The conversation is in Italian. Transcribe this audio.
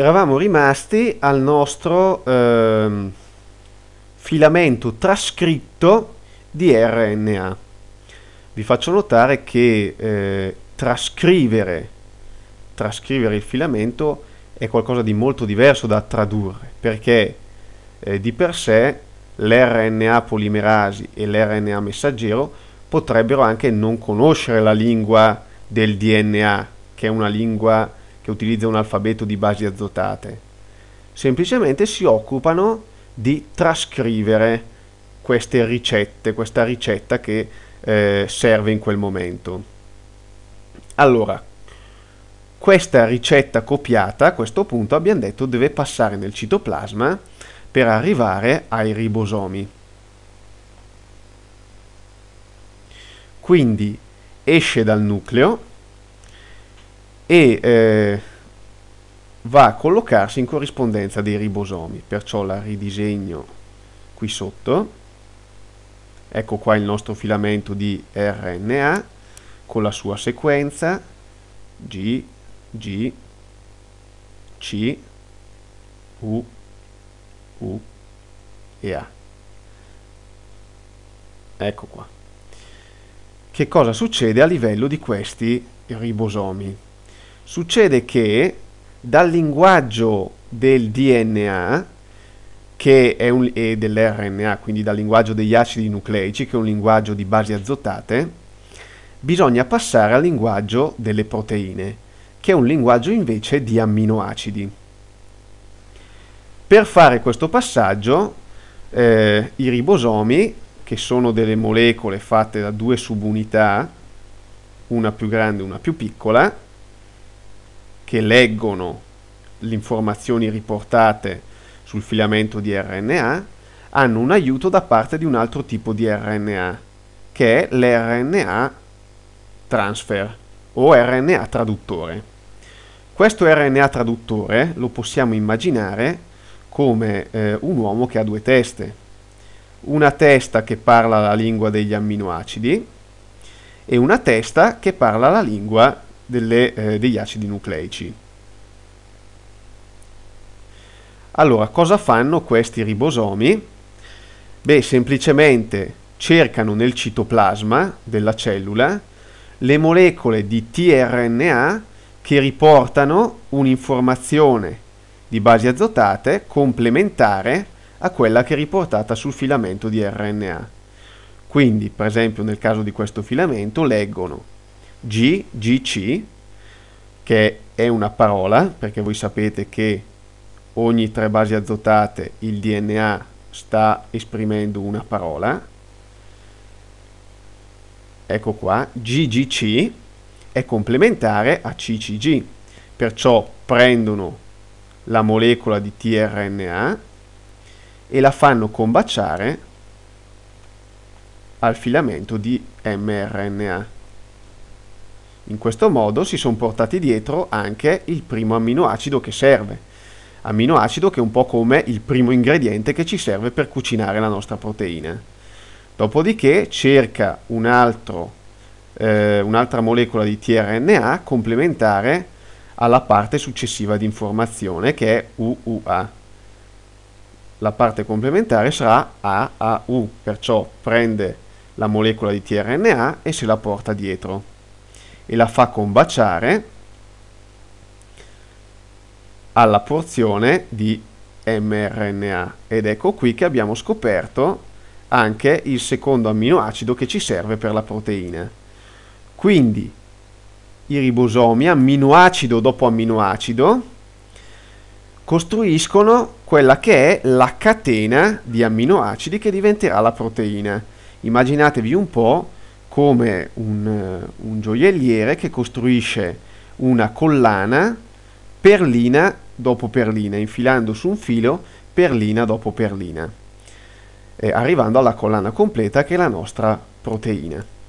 eravamo rimasti al nostro eh, filamento trascritto di RNA. Vi faccio notare che eh, trascrivere, trascrivere il filamento è qualcosa di molto diverso da tradurre, perché eh, di per sé l'RNA polimerasi e l'RNA messaggero potrebbero anche non conoscere la lingua del DNA, che è una lingua che utilizza un alfabeto di basi azotate, semplicemente si occupano di trascrivere queste ricette, questa ricetta che eh, serve in quel momento. Allora, questa ricetta copiata a questo punto abbiamo detto deve passare nel citoplasma per arrivare ai ribosomi. Quindi esce dal nucleo e eh, va a collocarsi in corrispondenza dei ribosomi, perciò la ridisegno qui sotto, ecco qua il nostro filamento di RNA con la sua sequenza G, G, C, U, U e A. Ecco qua. Che cosa succede a livello di questi ribosomi? Succede che dal linguaggio del DNA, che è un, e dell'RNA, quindi dal linguaggio degli acidi nucleici, che è un linguaggio di basi azotate, bisogna passare al linguaggio delle proteine, che è un linguaggio invece di amminoacidi. Per fare questo passaggio, eh, i ribosomi, che sono delle molecole fatte da due subunità, una più grande e una più piccola, che leggono le informazioni riportate sul filamento di RNA hanno un aiuto da parte di un altro tipo di RNA, che è l'RNA transfer o RNA traduttore. Questo RNA traduttore lo possiamo immaginare come eh, un uomo che ha due teste, una testa che parla la lingua degli amminoacidi e una testa che parla la lingua delle, eh, degli acidi nucleici. Allora, cosa fanno questi ribosomi? Beh, semplicemente cercano nel citoplasma della cellula le molecole di tRNA che riportano un'informazione di basi azotate complementare a quella che è riportata sul filamento di RNA. Quindi, per esempio, nel caso di questo filamento leggono GGC, che è una parola, perché voi sapete che ogni tre basi azotate il DNA sta esprimendo una parola. Ecco qua, GGC è complementare a CCG, perciò prendono la molecola di tRNA e la fanno combaciare al filamento di mRNA. In questo modo si sono portati dietro anche il primo amminoacido che serve. Amminoacido che è un po' come il primo ingrediente che ci serve per cucinare la nostra proteina. Dopodiché cerca un altro, eh, un'altra molecola di tRNA complementare alla parte successiva di informazione che è UUA la parte complementare sarà AAU, perciò prende la molecola di tRNA e se la porta dietro e la fa combaciare alla porzione di mRNA ed ecco qui che abbiamo scoperto anche il secondo amminoacido che ci serve per la proteina. Quindi i ribosomi, amminoacido dopo amminoacido, costruiscono quella che è la catena di amminoacidi che diventerà la proteina. Immaginatevi un po' come un, eh, un gioielliere che costruisce una collana perlina dopo perlina, infilando su un filo perlina dopo perlina, eh, arrivando alla collana completa che è la nostra proteina.